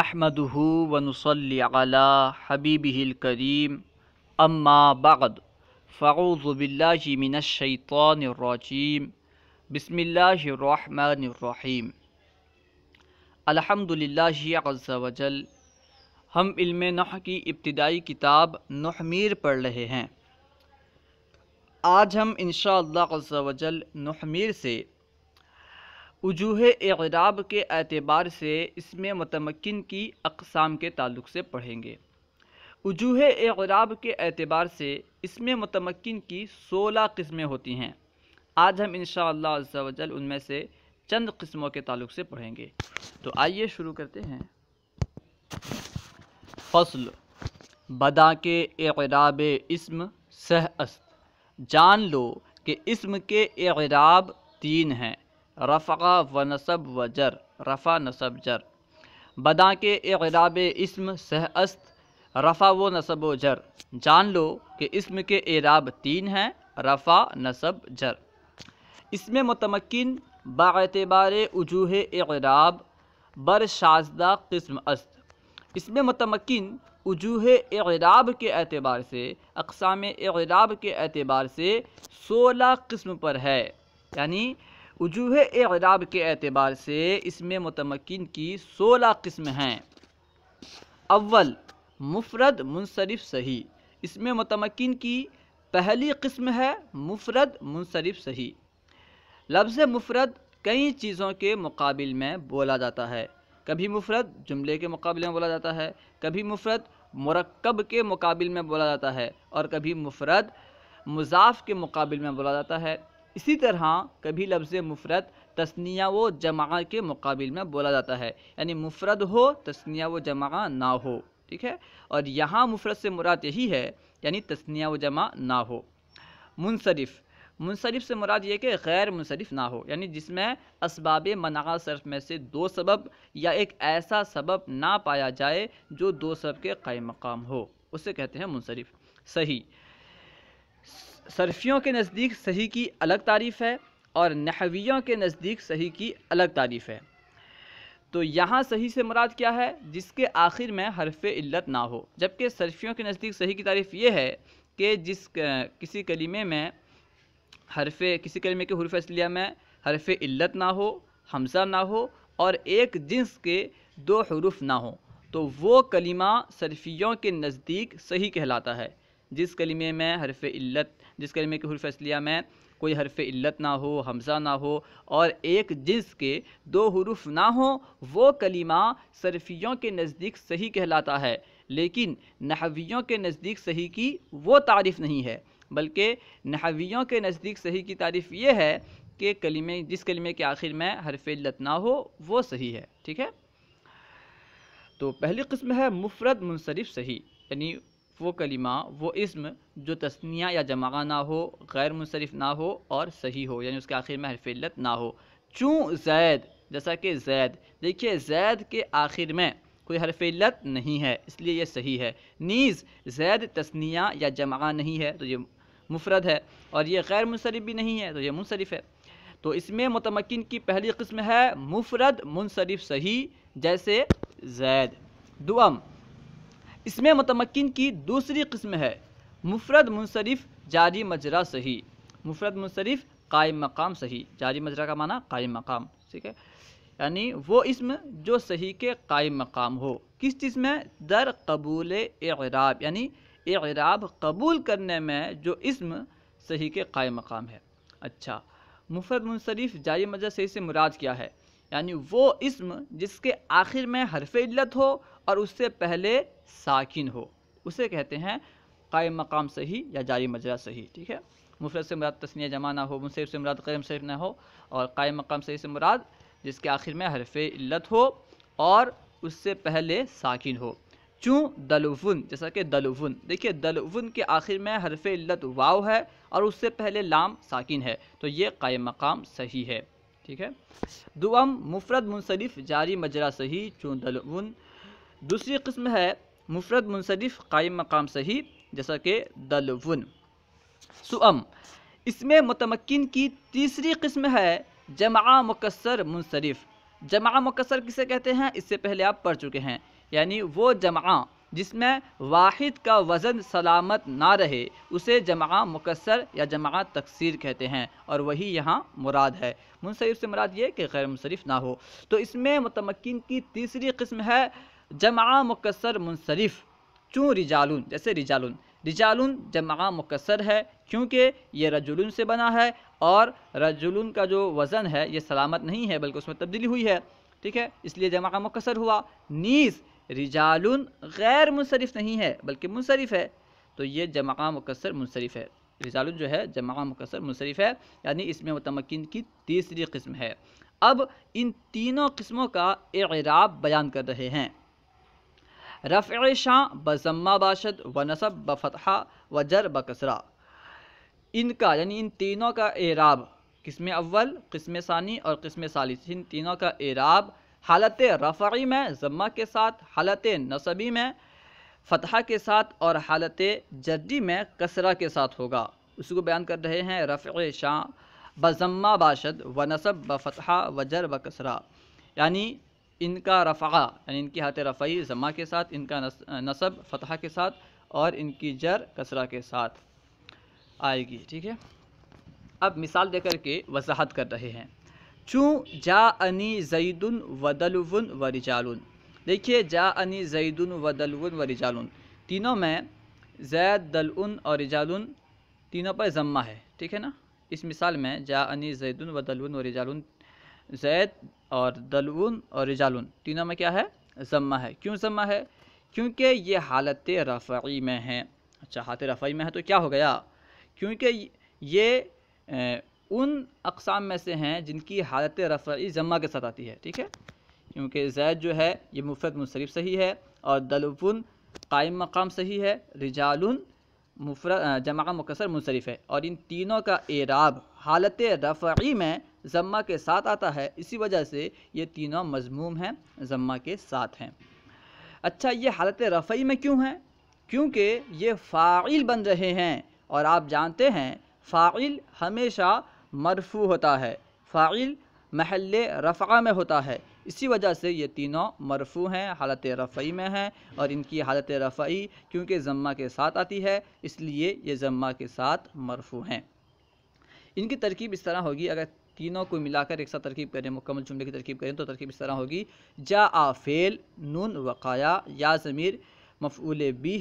نحمده ونصلي على حبيبه الكريم أما بعد فاعوذ بالله من الشيطان الرجيم بسم الله الرحمن الرحیم الحمد للہ عز وجل ہم علم نح کی ابتدائی کتاب نحمیر پڑھ رہے ہیں آج ہم انشاءاللہ شاء اللہ قرضہ وجل سے وجوہ اعراب کے اعتبار سے اس میں متمکن کی اقسام کے تعلق سے پڑھیں گے وجوہ اعراب کے اعتبار سے اس میں متمکن کی سولہ قسمیں ہوتی ہیں آج ہم انشاءاللہ عز و جل ان میں سے چند قسموں کے تعلق سے پڑھیں گے تو آئیے شروع کرتے ہیں فصل بدا کے اعراب اسم سہ است جان لو کہ اسم کے اعراب تین ہیں رفع و نصب و جر رفع نصب جر بدا کے اعراب اسم سہ است رفع و نصب و جر جان لو کہ اسم کے اعراب تین ہیں رفع نصب جر اس میں متمکن با اعتبار وجوہ اعراب بر شازدہ قسم است اس میں متمکن وجوہ اعراب کے اعتبار سے اقسام اعراب کے اعتبار سے سولہ قسم پر ہے یعنی وجوہ اعراب کے اعتبار سے اس میں متمکن کی سولہ قسم ہیں اول مفرد منصرف صحیح اس میں متمکن کی پہلی قسم ہے مفرد منصرف صحیح لفظ مفرد کئی چیزوں کے مقابل میں بولا جاتا ہے کبھی مفرد جملے کے مقابلے میں بولا جاتا ہے کبھی مفرد مرکب کے مقابل میں بولا جاتا ہے اور کبھی مفرد مضاف کے مقابل میں بولا جاتا ہے اسی طرح کبھی لفظ مفرد تسنیہ و جمع کے مقابل میں بولا جاتا ہے یعنی مفرد ہو تسنیہ و جمع نہ ہو ٹھیک ہے اور یہاں مفرد سے مراد یہی ہے یعنی تسنیہ و جمع نہ ہو منصرف منصرف سے مراد یہ کہ غیر منصرف نہ ہو یعنی جس میں اسباب منع صرف میں سے دو سبب یا ایک ایسا سبب نہ پایا جائے جو دو سبب کے قائم مقام ہو اسے کہتے ہیں منصرف صحیح صرفیوں کے نزدیک صحیح کی الگ تعریف ہے اور نحویوں کے نزدیک صحیح کی الگ تعریف ہے تو یہاں صحیح سے مراد کیا ہے جس کے آخر میں حرف علت نہ ہو جبکہ صرفیوں کے نزدیک صحیح کی تعریف یہ ہے کہ جس کسی کلمے میں حرف کسی کلمے کے اصلیہ میں حرف علت نہ ہو حمزہ نہ ہو اور ایک جنس کے دو حروف نہ ہوں تو وہ کلمہ صرفیوں کے نزدیک صحیح کہلاتا ہے جس کلمے میں حرف علت جس کلمے کی حروف اصلیہ میں کوئی حرف علت نہ ہو حمزہ نہ ہو اور ایک جنس کے دو حروف نہ ہوں وہ کلمہ صرفیوں کے نزدیک صحیح کہلاتا ہے لیکن نحویوں کے نزدیک صحیح کی وہ تعریف نہیں ہے بلکہ نحویوں کے نزدیک صحیح کی تعریف یہ ہے کہ کلمے جس کلمے کے آخر میں حرف علت نہ ہو وہ صحیح ہے ٹھیک ہے تو پہلی قسم ہے مفرد منصرف صحیح یعنی وہ کلمہ وہ اسم جو تسنیہ یا جمعہ نہ ہو غیر منصرف نہ ہو اور صحیح ہو یعنی اس کے آخر میں حرف علت نہ ہو چوں زید جیسا کہ زید دیکھیے زید کے آخر میں کوئی حرف علت نہیں ہے اس لیے یہ صحیح ہے نیز زید تسنیہ یا جمع نہیں ہے تو یہ مفرد ہے اور یہ غیر منصرف بھی نہیں ہے تو یہ منصرف ہے تو اس میں متمکن کی پہلی قسم ہے مفرد منصرف صحیح جیسے زید دوم اس میں متمکن کی دوسری قسم ہے مفرد منصرف جاری مجرا صحیح مفرد منصرف قائم مقام صحیح جاری مجرا کا معنی قائم مقام ٹھیک ہے یعنی وہ اسم جو صحیح کے قائم مقام ہو کس چیز میں در قبول اعراب یعنی اعراب قبول کرنے میں جو اسم صحیح کے قائم مقام ہے اچھا مفرد منصرف جاری مجرا صحیح سے مراد کیا ہے یعنی وہ اسم جس کے آخر میں حرف علت ہو اور اس سے پہلے ساکن ہو اسے کہتے ہیں قائم مقام صحیح یا جاری مجرا صحیح ٹھیک ہے مفرد سے مراد تسنیہ نہ ہو منصرف سے مراد قیم صرف نہ ہو اور قائم مقام صحیح سے مراد جس کے آخر میں حرف علت ہو اور اس سے پہلے ساکن ہو چوں دلوفن جیسا کہ دلوفن دیکھیے دلوفن کے آخر میں حرف علت واو ہے اور اس سے پہلے لام ساکن ہے تو یہ قائم مقام صحیح ہے ٹھیک ہے دوم مفرد منصرف جاری مجرا صحیح چوں دلوفن دوسری قسم ہے مفرد منصرف قائم مقام صحیح جیسا کہ دلون ون سم اس میں متمکن کی تیسری قسم ہے جمع مکسر منصرف جمع مکسر کسے کہتے ہیں اس سے پہلے آپ پڑھ چکے ہیں یعنی وہ جمع جس میں واحد کا وزن سلامت نہ رہے اسے جمع مکسر یا جمع تکثیر کہتے ہیں اور وہی یہاں مراد ہے منصرف سے مراد یہ کہ غیر منصرف نہ ہو تو اس میں متمکن کی تیسری قسم ہے جمع مکسر منصرف چوں رجالون جیسے رجالون رجالون جمع مکسر ہے کیونکہ یہ رجلون سے بنا ہے اور رجلون کا جو وزن ہے یہ سلامت نہیں ہے بلکہ اس میں تبدیلی ہوئی ہے ٹھیک ہے اس لیے جمع مکسر ہوا نیز رجالن غیر منصرف نہیں ہے بلکہ منصرف ہے تو یہ جمع مکسر منصرف ہے رجالون جو ہے جمع مکسر منصرف ہے یعنی اس میں متمکن کی تیسری قسم ہے اب ان تینوں قسموں کا اعراب بیان کر رہے ہیں رفع شان بضمہ باشد و نصب بفتحہ و جر بکسرا ان کا یعنی ان تینوں کا اعراب قسم اول قسم ثانی اور قسم ثالث ان تینوں کا اعراب حالت رفعی میں ضمہ کے ساتھ حالت نصبی میں فتحہ کے ساتھ اور حالت جدی میں کسرہ کے ساتھ ہوگا اس کو بیان کر رہے ہیں رفع شان بضمہ باشد و نصب بفتحہ و جر بکسرہ یعنی ان کا رفعہ یعنی ان کی ہاتھ رفعی زمہ کے ساتھ ان کا نصب فتحہ کے ساتھ اور ان کی جر کسرہ کے ساتھ آئے گی ٹھیک ہے اب مثال دے کر کے وضاحت کر رہے ہیں چوں جا انی زیدن ودلون ورجالون دیکھیے جا انی زیدن ودلون و رجالن تینوں میں زید دلعن اور رجالن تینوں پر ضمہ ہے ٹھیک ہے نا اس مثال میں جا انی زید ودلون و زید اور دلون اور رجالون تینوں میں کیا ہے ضمہ ہے کیوں ضمہ ہے کیونکہ یہ حالت رفعی میں ہیں اچھا حالت رفعی میں ہے تو کیا ہو گیا کیونکہ یہ ان اقسام میں سے ہیں جن کی حالت رفعی ضمہ کے ساتھ آتی ہے ٹھیک ہے کیونکہ زید جو ہے یہ مفرد منصرف صحیح ہے اور دلون قائم مقام صحیح ہے رجالن جمع مقصر منصرف ہے اور ان تینوں کا اعراب حالت رفعی میں ضمہ کے ساتھ آتا ہے اسی وجہ سے یہ تینوں مضموم ہیں ضمہ کے ساتھ ہیں اچھا یہ حالت رفعی میں کیوں ہیں کیونکہ یہ فاعل بن رہے ہیں اور آپ جانتے ہیں فاعل ہمیشہ مرفوع ہوتا ہے فاعل محل رفع میں ہوتا ہے اسی وجہ سے یہ تینوں مرفوع ہیں حالت رفعی میں ہیں اور ان کی حالت رفعی کیونکہ ضمہ کے ساتھ آتی ہے اس لیے یہ ضمہ کے ساتھ مرفوع ہیں ان کی ترکیب اس طرح ہوگی اگر تینوں کو ملا کر ایک ساتھ ترکیب کریں مکمل جملے کی ترکیب کریں تو ترکیب اس طرح ہوگی جا آفیل نون وقایا یا ضمیر مفعول بی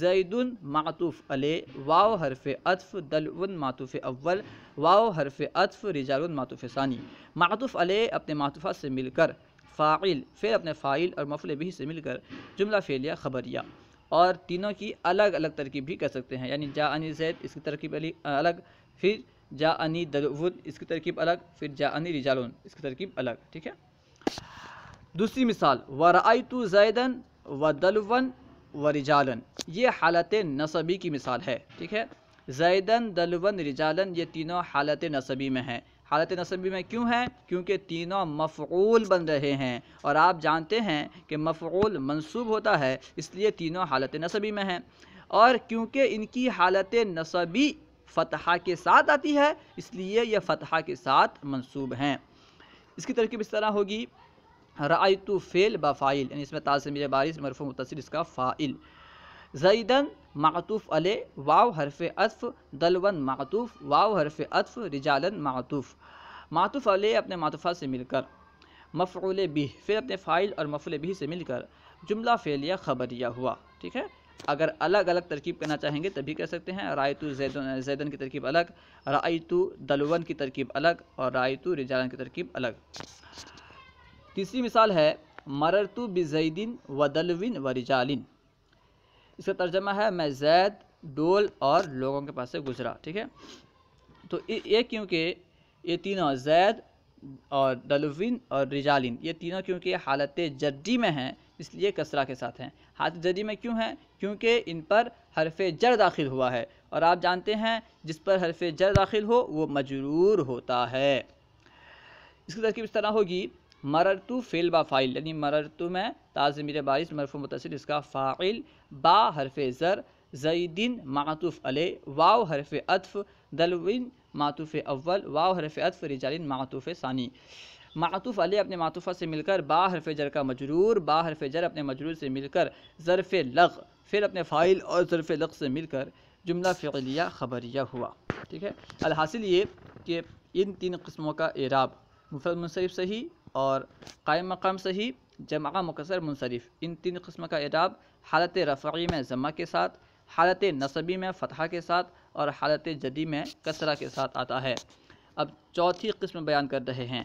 زید معطوف علیہ واو حرف عطف دل معطوف اول واو حرف عطف رجال معطوف ثانی معطوف علی اپنے معطوفہ سے مل کر فاعل پھر اپنے فاعل اور مفعول بہ سے مل کر جملہ فعلیہ خبریا اور تینوں کی الگ الگ ترکیب بھی کر سکتے ہیں یعنی جا انی زید اس کی علی الگ پھر جا انی دل اس کی ترکیب الگ پھر جا انی رجالون اس کی ترکیب الگ ٹھیک ہے دوسری مثال ورائیتو زائدن زیدن و و رجالن یہ حالت نصبی کی مثال ہے ٹھیک ہے زیدن دلون رجالن یہ تینوں حالت نصبی میں ہیں حالت نصبی میں کیوں ہیں کیونکہ تینوں مفعول بن رہے ہیں اور آپ جانتے ہیں کہ مفعول منصوب ہوتا ہے اس لیے تینوں حالت نصبی میں ہیں اور کیونکہ ان کی حالت نصبی فتحہ کے ساتھ آتی ہے اس لیے یہ فتحہ کے ساتھ منصوب ہیں اس کی ترکیب اس طرح ہوگی رائتو فعل با فائل یعنی اس میں تاثمیر بارث مرف و متصل اس کا فائل زیدن معطوف علیہ واو حرف اطف دلون معطوف واو حرف اطف رجالن معطوف معطوف علیہ اپنے معطوفہ سے مل کر مفعول بھی پھر اپنے فائل اور مفعول بھی سے مل کر جملہ فعلیہ خبریہ ہوا ٹھیک ہے اگر الگ الگ ترکیب کہنا چاہیں گے تبھی کہہ سکتے ہیں رائتو زیدن زیدن کی ترکیب الگ رائتو دلون کی ترکیب الگ اور رائتو رجالن کی ترکیب الگ تیسری مثال ہے مررتو بزیدن و دلون و رجالن اس کا ترجمہ ہے میں زید ڈول اور لوگوں کے پاس سے گزرا ٹھیک ہے تو یہ کیونکہ یہ تینوں زید اور دلوین اور رجالین یہ تینوں کیونکہ حالت جدی میں ہیں اس لیے کسرہ کے ساتھ ہیں حاتف جری میں کیوں ہیں کیونکہ ان پر حرف جر داخل ہوا ہے اور آپ جانتے ہیں جس پر حرف جر داخل ہو وہ مجرور ہوتا ہے اس کی ترکیب اس طرح ہوگی مررتو فیل با فائل یعنی مررتو میں تاز میرے بارش مرف و اس کا فائل با حرف زر زیدن معطوف علیہ واو حرف اطف دلوین معطوف اول واو حرف عطف رجالین معطوف ثانی معطوف علیہ اپنے معطوفہ سے مل کر با حرف جر کا مجرور با حرف جر اپنے مجرور سے مل کر ظرف لغ پھر اپنے فائل اور ظرف لغ سے مل کر جملہ فعلیہ خبریہ ہوا ٹھیک ہے الحاصل یہ کہ ان تین قسموں کا اعراب مفرد منصرف صحیح اور قائم مقام صحیح جمع مقصر منصرف ان تین قسم کا اعراب حالت رفعی میں ضمہ کے ساتھ حالت نصبی میں فتحہ کے ساتھ اور حالت جدی میں کسرہ کے ساتھ آتا ہے اب چوتھی قسم بیان کر رہے ہیں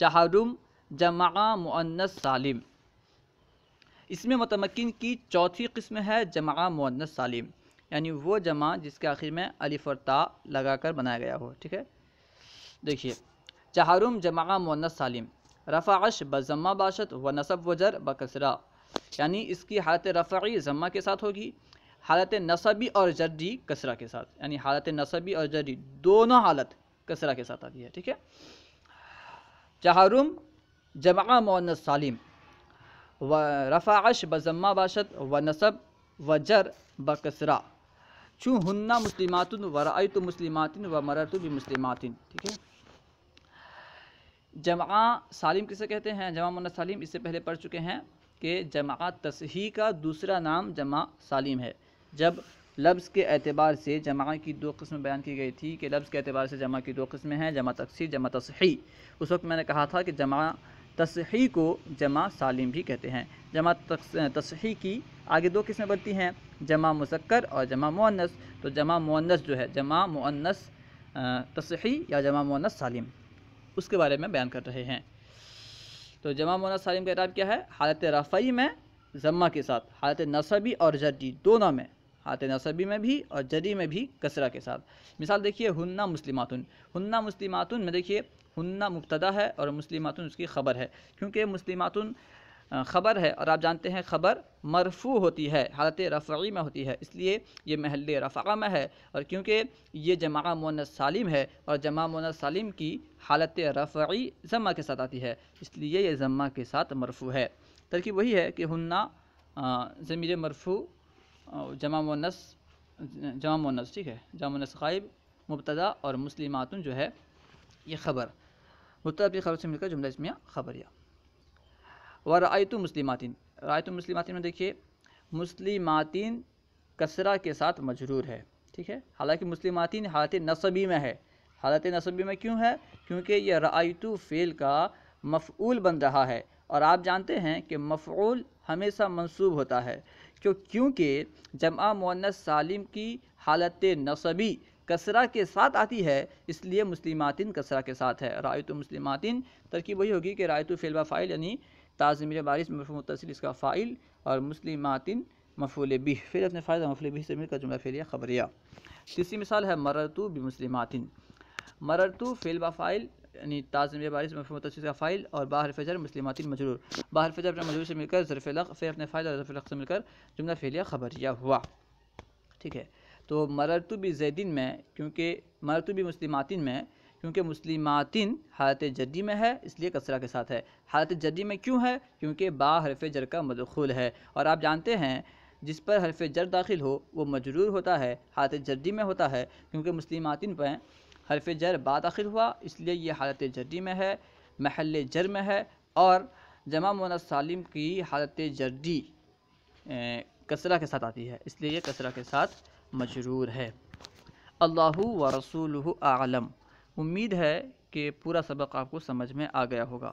چہارم جمع معنس سالم اس میں متمکن کی چوتھی قسم ہے جمع معنس سالم یعنی وہ جمع جس کے آخر میں اور تا لگا کر بنایا گیا ہو ٹھیک ہے دیکھیے چہارم جمع معنس سالم رفعش عش باشت و نصب و جر یعنی اس کی حالت رفعی ذمہ کے ساتھ ہوگی حالت نصبی اور جردی کسرہ کے ساتھ یعنی حالت نصبی اور جردی دونوں حالت کسرہ کے ساتھ آتی ہے ٹھیک ہے چہارم جمع مونس سالم و رفاعش بضمہ باشد و نصب و جر بکسرا چوں ہننا مسلمات و رائے تو مسلمات و بھی مسلمات ٹھیک ہے جمع سالم کسے کہتے ہیں جمع مونس سالم اس سے پہلے پڑھ چکے ہیں کہ جمع تصحیح کا دوسرا نام جمع سالم ہے جب لفظ کے اعتبار سے جمع کی دو قسم بیان کی گئی تھی کہ لفظ کے اعتبار سے جمع کی دو قسمیں ہیں جمع تقسیر جمع تصحیح اس وقت میں نے کہا تھا کہ جمع تصحیح کو جمع سالم بھی کہتے ہیں جمع تصحی تصحیح کی آگے دو قسمیں بنتی ہیں جمع مسکر اور جمع مونس تو جمع مونس جو ہے جمع مونس تصحیح یا جمع مونس سالم اس کے بارے میں بیان کر رہے ہیں تو جمع مونس سالم کا کتاب کیا ہے حالت رفعی میں ضمہ کے ساتھ حالت نصبی اور جدید دونوں میں ہاتھ نصبی میں بھی اور جری میں بھی کثرہ کے ساتھ مثال دیکھیے ہننا مسلماتن ہنہ مسلماتن میں دیکھیے ہننا مبتدا ہے اور مسلماتن اس کی خبر ہے کیونکہ مسلماتن خبر ہے اور آپ جانتے ہیں خبر مرفوع ہوتی ہے حالت رفعی میں ہوتی ہے اس لیے یہ محل رفع میں ہے اور کیونکہ یہ جمع مونس سالم ہے اور جمع مونس سالم کی حالت رفعی ضمہ کے ساتھ آتی ہے اس لیے یہ ضمہ کے ساتھ مرفوع ہے ترکیب وہی ہے کہ ہننا ضمیر مرفوع جمع مونس جمع مونس ٹھیک ہے جمع مونس غائب مبتدا اور مسلماتن جو ہے یہ خبر مبتدا کی خبر سے مل کر جملہ اسمیہ میں خبریاں و رعایت مسلماتن مسلماتین رعایت میں دیکھیے مسلماتین کسرہ کے ساتھ مجرور ہے ٹھیک ہے حالانکہ مسلماتین حالت نصبی میں ہے حالت نصبی میں کیوں ہے کیونکہ یہ رعایت فعل کا مفعول بن رہا ہے اور آپ جانتے ہیں کہ مفعول ہمیشہ منصوب ہوتا ہے جو کیونکہ جمع مونس سالم کی حالت نصبی کسرہ کے ساتھ آتی ہے اس لیے مسلماتین کسرہ کے ساتھ ہے رایت و مسلماتین ترکیب وہی ہوگی کہ رایت و فیلبا فائل یعنی تعظمیر بارش میں متصل اس کا فائل اور مسلماتن مفول بح پھر اپنے فائل مفول مفول سے مل کر جملہ الحال خبریہ تیسری مثال ہے مررتو بمسلماتن مررتو فیلبا فائل یعنی تاج بارش مفہوم تصویر کا فائل اور باہر فجر جر مسلمات مجرور باہر فجر اپنے مجرور سے مل کر ظرف لق لقف اپنے فائل اور ظرف لق سے مل کر جملہ فیلیہ خبریہ ہوا ٹھیک ہے تو مرتبی زیدین میں کیونکہ مرتبی مسلماتین میں کیونکہ مسلماتین حالت جدی میں ہے اس لیے کثرہ کے ساتھ ہے حالت جدی میں کیوں ہے کیونکہ با حرف جر کا مدخول ہے اور آپ جانتے ہیں جس پر حرف جر داخل ہو وہ مجرور ہوتا ہے حالت جردی میں ہوتا ہے کیونکہ مسلماتین پہ حرف جر بعد آخر ہوا اس لیے یہ حالت جری میں ہے محل جر میں ہے اور جمع مونس سالم کی حالت جری کسرہ کے ساتھ آتی ہے اس لیے یہ کسرہ کے ساتھ مجرور ہے اللہ و رسول عالم امید ہے کہ پورا سبق آپ کو سمجھ میں آ گیا ہوگا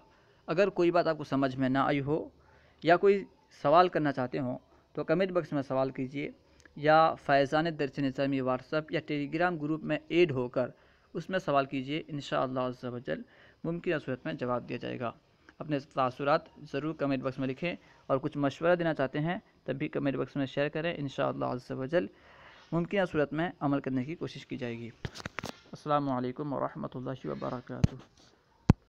اگر کوئی بات آپ کو سمجھ میں نہ آئی ہو یا کوئی سوال کرنا چاہتے ہوں تو کمنٹ باکس میں سوال کیجیے یا فیضان درس نظامی واٹس اپ یا ٹیلی گرام گروپ میں ایڈ ہو کر اس میں سوال کیجیے ان شاء اللہ جل ممکنہ صورت میں جواب دیا جائے گا اپنے تاثرات ضرور کمنٹ باکس میں لکھیں اور کچھ مشورہ دینا چاہتے ہیں تب بھی کمنٹ باکس میں شیئر کریں ان شاء اللہ جل ممکنہ صورت میں عمل کرنے کی کوشش کی جائے گی السلام علیکم ورحمۃ اللہ وبرکاتہ